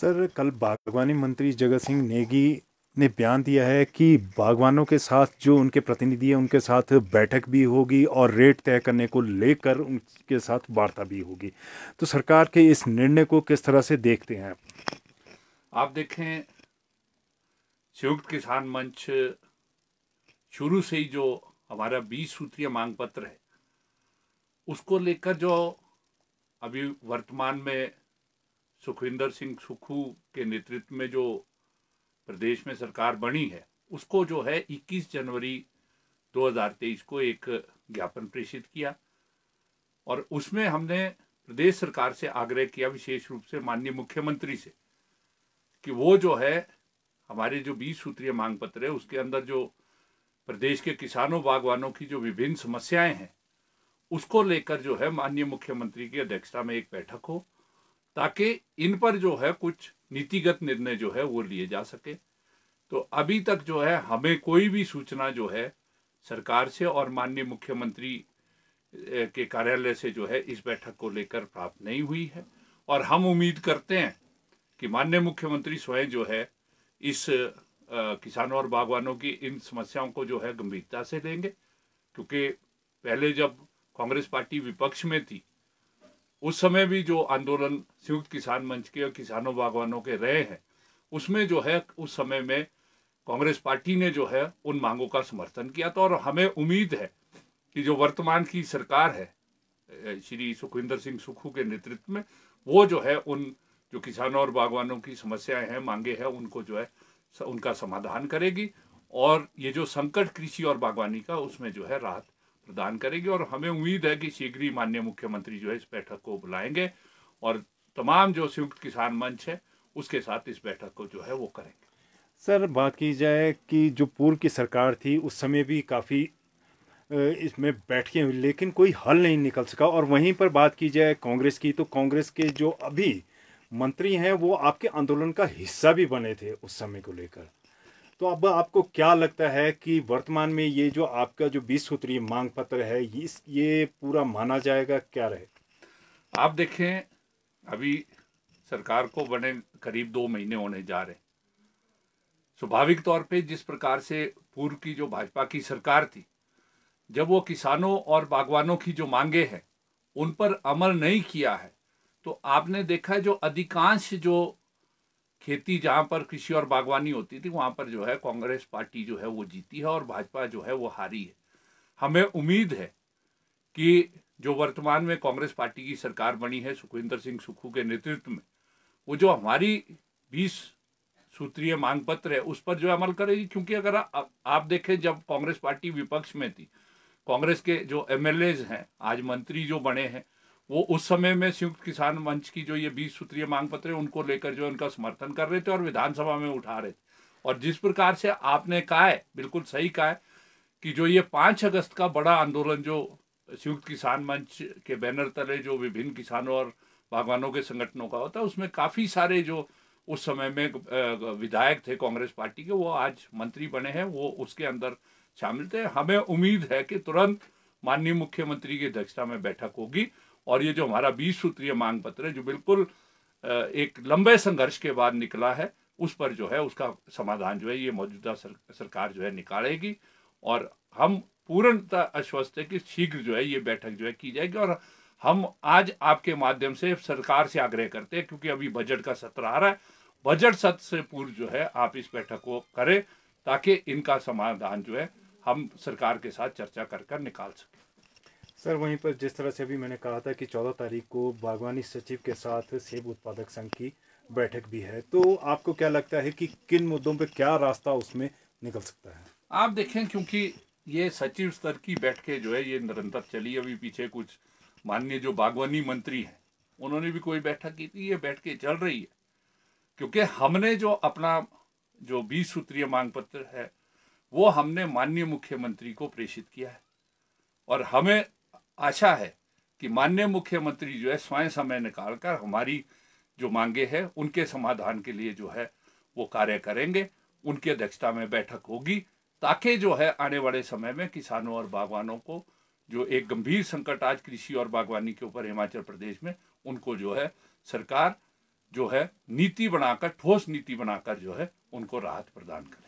sir कल बागवानी मंत्री जगत सिंह नेगी ने बयान दिया है कि बागवानों के साथ जो उनके प्रतिनिधि हैं उनके साथ बैठक भी होगी और रेट तय करने को लेकर उनके साथ वार्ता भी होगी तो सरकार के इस निर्णय को किस तरह से देखते हैं आप देखें संयुक्त किसान मंच शुरू से ही जो हमारा बीस सूत्रीय मांग पत्र है उसको लेकर जो अभी वर्तमान में सुखविंदर सिंह सुखू के नेतृत्व में जो प्रदेश में सरकार बनी है उसको जो है 21 जनवरी 2023 को एक ज्ञापन प्रेषित किया और उसमें हमने प्रदेश सरकार से आग्रह किया विशेष रूप से माननीय मुख्यमंत्री से कि वो जो है हमारे जो बीस सूत्रीय मांग पत्र है उसके अंदर जो प्रदेश के किसानों बागवानों की जो विभिन्न समस्याएं हैं उसको लेकर जो है माननीय मुख्यमंत्री की अध्यक्षता में एक बैठक हो ताकि इन पर जो है कुछ नीतिगत निर्णय जो है वो लिए जा सके तो अभी तक जो है हमें कोई भी सूचना जो है सरकार से और माननीय मुख्यमंत्री के कार्यालय से जो है इस बैठक को लेकर प्राप्त नहीं हुई है और हम उम्मीद करते हैं कि माननीय मुख्यमंत्री स्वयं जो है इस किसानों और बागवानों की इन समस्याओं को जो है गंभीरता से लेंगे क्योंकि पहले जब कांग्रेस पार्टी विपक्ष में थी उस समय भी जो आंदोलन संयुक्त किसान मंच के और किसानों बागवानों के रहे हैं उसमें जो है उस समय में कांग्रेस पार्टी ने जो है उन मांगों का समर्थन किया था और हमें उम्मीद है कि जो वर्तमान की सरकार है श्री सुखविंदर सिंह सुखू के नेतृत्व में वो जो है उन जो किसानों और बागवानों की समस्याएं हैं मांगे हैं उनको जो है उनका समाधान करेगी और ये जो संकट कृषि और बागवानी का उसमें जो है राहत प्रदान करेगी और हमें उम्मीद है कि शीघ्र ही माननीय मुख्यमंत्री जो है इस बैठक को बुलाएंगे और तमाम जो संयुक्त किसान मंच है उसके साथ इस बैठक को जो है वो करेंगे सर बात की जाए कि जो पूर्व की सरकार थी उस समय भी काफ़ी इसमें बैठके हुई लेकिन कोई हल नहीं निकल सका और वहीं पर बात की जाए कांग्रेस की तो कांग्रेस के जो अभी मंत्री हैं वो आपके आंदोलन का हिस्सा भी बने थे उस समय को लेकर तो अब आपको क्या लगता है कि वर्तमान में ये जो आपका जो बीस सूत्रीय मांग पत्र है इस ये पूरा माना जाएगा क्या रहे आप देखें अभी सरकार को बने करीब दो महीने होने जा रहे स्वाभाविक तौर पे जिस प्रकार से पूर्व की जो भाजपा की सरकार थी जब वो किसानों और बागवानों की जो मांगे हैं उन पर अमल नहीं किया है तो आपने देखा जो अधिकांश जो खेती जहाँ पर कृषि और बागवानी होती थी वहाँ पर जो है कांग्रेस पार्टी जो है वो जीती है और भाजपा जो है वो हारी है हमें उम्मीद है कि जो वर्तमान में कांग्रेस पार्टी की सरकार बनी है सुखविंदर सिंह सुक्खू के नेतृत्व में वो जो हमारी बीस सूत्रीय मांग पत्र है उस पर जो अमल करेगी क्योंकि अगर आ, आप देखें जब कांग्रेस पार्टी विपक्ष में थी कांग्रेस के जो एमएलएज हैं आज मंत्री जो बने हैं वो उस समय में संयुक्त किसान मंच की जो ये बीस सूत्रीय मांग पत्र है उनको लेकर जो उनका समर्थन कर रहे थे और विधानसभा में उठा रहे थे और जिस प्रकार से आपने कहा है बिल्कुल सही कहा है कि जो ये पाँच अगस्त का बड़ा आंदोलन जो संयुक्त किसान मंच के बैनर तले जो विभिन्न किसानों और बागवानों के संगठनों का होता है उसमें काफ़ी सारे जो उस समय में विधायक थे कांग्रेस पार्टी के वो आज मंत्री बने हैं वो उसके अंदर शामिल थे हमें उम्मीद है कि तुरंत माननीय मुख्यमंत्री की अध्यक्षता में बैठक होगी और ये जो हमारा बीस सूत्रीय मांग पत्र है जो बिल्कुल एक लंबे संघर्ष के बाद निकला है उस पर जो है उसका समाधान जो है ये मौजूदा सरकार जो है निकालेगी और हम पूर्णतः आश्वस्त है कि शीघ्र जो है ये बैठक जो है की जाएगी और हम आज आपके माध्यम से सरकार से आग्रह करते हैं क्योंकि अभी बजट का सत्र आ रहा है बजट सत्र से पूर्व जो है आप इस बैठक को करें ताकि इनका समाधान जो है हम सरकार के साथ चर्चा कर कर निकाल सकें सर वहीं पर जिस तरह से अभी मैंने कहा था कि 14 तारीख को बागवानी सचिव के साथ सेब उत्पादक संघ की बैठक भी है तो आपको क्या लगता है कि किन मुद्दों पर क्या रास्ता उसमें निकल सकता है आप देखें क्योंकि ये सचिव स्तर की बैठकें जो है ये निरंतर चली अभी पीछे कुछ माननीय जो बागवानी मंत्री हैं उन्होंने भी कोई बैठक की थी ये बैठकें चल रही है क्योंकि हमने जो अपना जो बीस सूत्रीय मांग पत्र है वो हमने माननीय मुख्यमंत्री को प्रेषित किया है और हमें आशा है कि माननीय मुख्यमंत्री जो है स्वयं समय निकाल कर हमारी जो मांगे हैं उनके समाधान के लिए जो है वो कार्य करेंगे उनकी अध्यक्षता में बैठक होगी ताकि जो है आने वाले समय में किसानों और बागवानों को जो एक गंभीर संकट आज कृषि और बागवानी के ऊपर हिमाचल प्रदेश में उनको जो है सरकार जो है नीति बनाकर ठोस नीति बनाकर जो है उनको राहत प्रदान करे